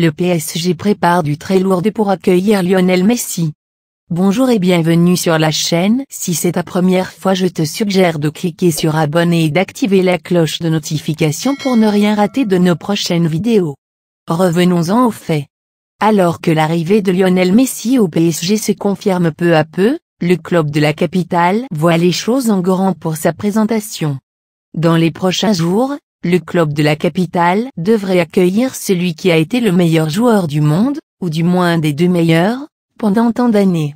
Le PSG prépare du très lourd pour accueillir Lionel Messi. Bonjour et bienvenue sur la chaîne. Si c'est ta première fois je te suggère de cliquer sur abonner et d'activer la cloche de notification pour ne rien rater de nos prochaines vidéos. Revenons-en aux faits. Alors que l'arrivée de Lionel Messi au PSG se confirme peu à peu, le club de la capitale voit les choses en grand pour sa présentation. Dans les prochains jours, le club de la capitale devrait accueillir celui qui a été le meilleur joueur du monde, ou du moins des deux meilleurs, pendant tant d'années.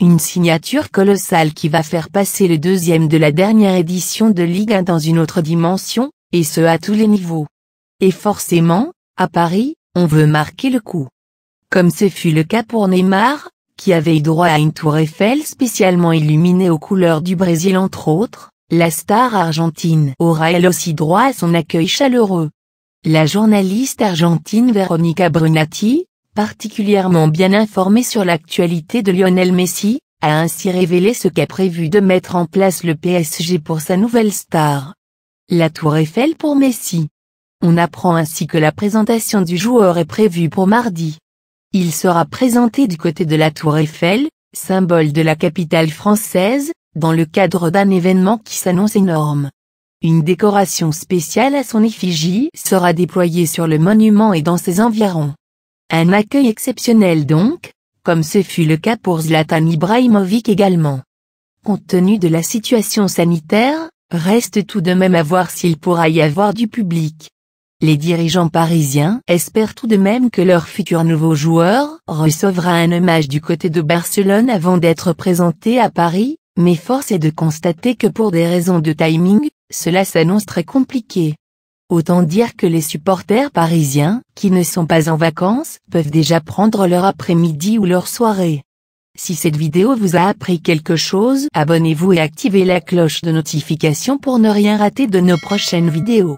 Une signature colossale qui va faire passer le deuxième de la dernière édition de Ligue 1 dans une autre dimension, et ce à tous les niveaux. Et forcément, à Paris, on veut marquer le coup. Comme ce fut le cas pour Neymar, qui avait eu droit à une tour Eiffel spécialement illuminée aux couleurs du Brésil entre autres, la star argentine aura elle aussi droit à son accueil chaleureux. La journaliste argentine Veronica Brunati, particulièrement bien informée sur l'actualité de Lionel Messi, a ainsi révélé ce qu'a prévu de mettre en place le PSG pour sa nouvelle star. La Tour Eiffel pour Messi. On apprend ainsi que la présentation du joueur est prévue pour mardi. Il sera présenté du côté de la Tour Eiffel, symbole de la capitale française, dans le cadre d'un événement qui s'annonce énorme. Une décoration spéciale à son effigie sera déployée sur le monument et dans ses environs. Un accueil exceptionnel donc, comme ce fut le cas pour Zlatan Ibrahimovic également. Compte tenu de la situation sanitaire, reste tout de même à voir s'il pourra y avoir du public. Les dirigeants parisiens espèrent tout de même que leur futur nouveau joueur recevra un hommage du côté de Barcelone avant d'être présenté à Paris, mais force est de constater que pour des raisons de timing, cela s'annonce très compliqué. Autant dire que les supporters parisiens, qui ne sont pas en vacances, peuvent déjà prendre leur après-midi ou leur soirée. Si cette vidéo vous a appris quelque chose, abonnez-vous et activez la cloche de notification pour ne rien rater de nos prochaines vidéos.